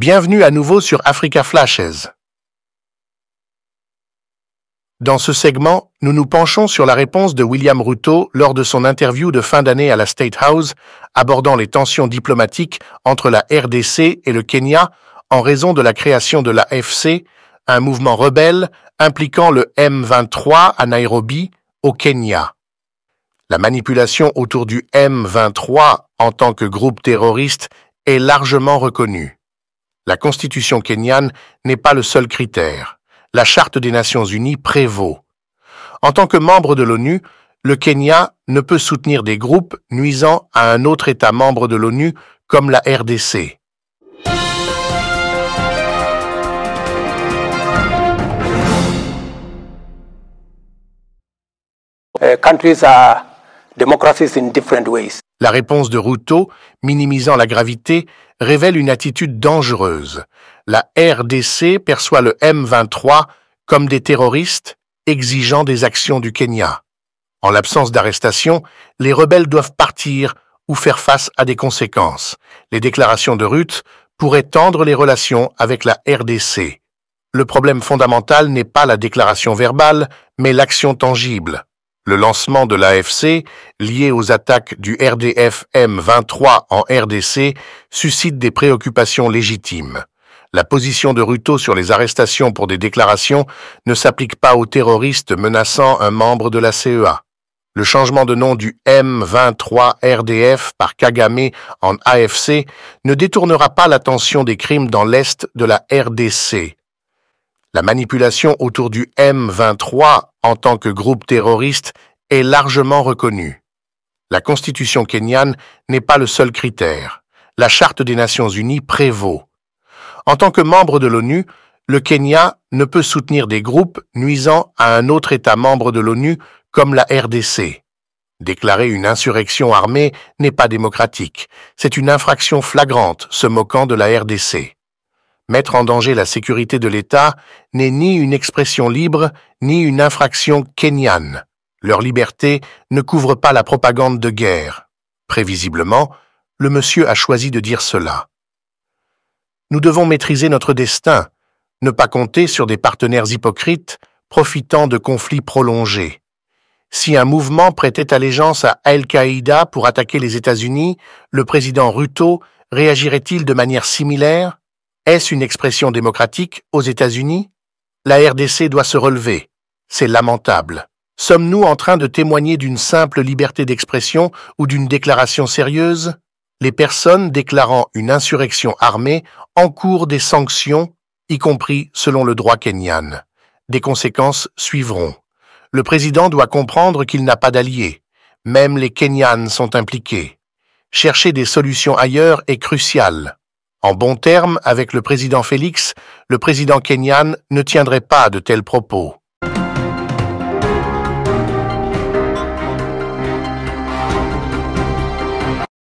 Bienvenue à nouveau sur Africa Flashes. Dans ce segment, nous nous penchons sur la réponse de William Ruto lors de son interview de fin d'année à la State House, abordant les tensions diplomatiques entre la RDC et le Kenya en raison de la création de la FC, un mouvement rebelle impliquant le M23 à Nairobi, au Kenya. La manipulation autour du M23 en tant que groupe terroriste est largement reconnue. La constitution kényane n'est pas le seul critère. La Charte des Nations Unies prévaut. En tant que membre de l'ONU, le Kenya ne peut soutenir des groupes nuisant à un autre État membre de l'ONU comme la RDC. Uh, la réponse de Ruto, minimisant la gravité, révèle une attitude dangereuse. La RDC perçoit le M23 comme des terroristes exigeant des actions du Kenya. En l'absence d'arrestation, les rebelles doivent partir ou faire face à des conséquences. Les déclarations de Ruth pourraient tendre les relations avec la RDC. Le problème fondamental n'est pas la déclaration verbale, mais l'action tangible. Le lancement de l'AFC, lié aux attaques du RDF M23 en RDC, suscite des préoccupations légitimes. La position de Ruto sur les arrestations pour des déclarations ne s'applique pas aux terroristes menaçant un membre de la CEA. Le changement de nom du M23 RDF par Kagame en AFC ne détournera pas l'attention des crimes dans l'Est de la RDC. La manipulation autour du M23 en tant que groupe terroriste est largement reconnu. La constitution kenyane n'est pas le seul critère. La Charte des Nations Unies prévaut. En tant que membre de l'ONU, le Kenya ne peut soutenir des groupes nuisant à un autre État membre de l'ONU comme la RDC. Déclarer une insurrection armée n'est pas démocratique, c'est une infraction flagrante se moquant de la RDC. Mettre en danger la sécurité de l'État n'est ni une expression libre, ni une infraction kenyane. Leur liberté ne couvre pas la propagande de guerre. Prévisiblement, le monsieur a choisi de dire cela. Nous devons maîtriser notre destin, ne pas compter sur des partenaires hypocrites profitant de conflits prolongés. Si un mouvement prêtait allégeance à Al-Qaïda pour attaquer les États-Unis, le président Ruto réagirait-il de manière similaire est-ce une expression démocratique aux États-Unis La RDC doit se relever. C'est lamentable. Sommes-nous en train de témoigner d'une simple liberté d'expression ou d'une déclaration sérieuse Les personnes déclarant une insurrection armée encourent des sanctions, y compris selon le droit kenyan. Des conséquences suivront. Le président doit comprendre qu'il n'a pas d'alliés. Même les Kenyans sont impliqués. Chercher des solutions ailleurs est crucial. En bon terme, avec le président Félix, le président kenyan ne tiendrait pas de tels propos.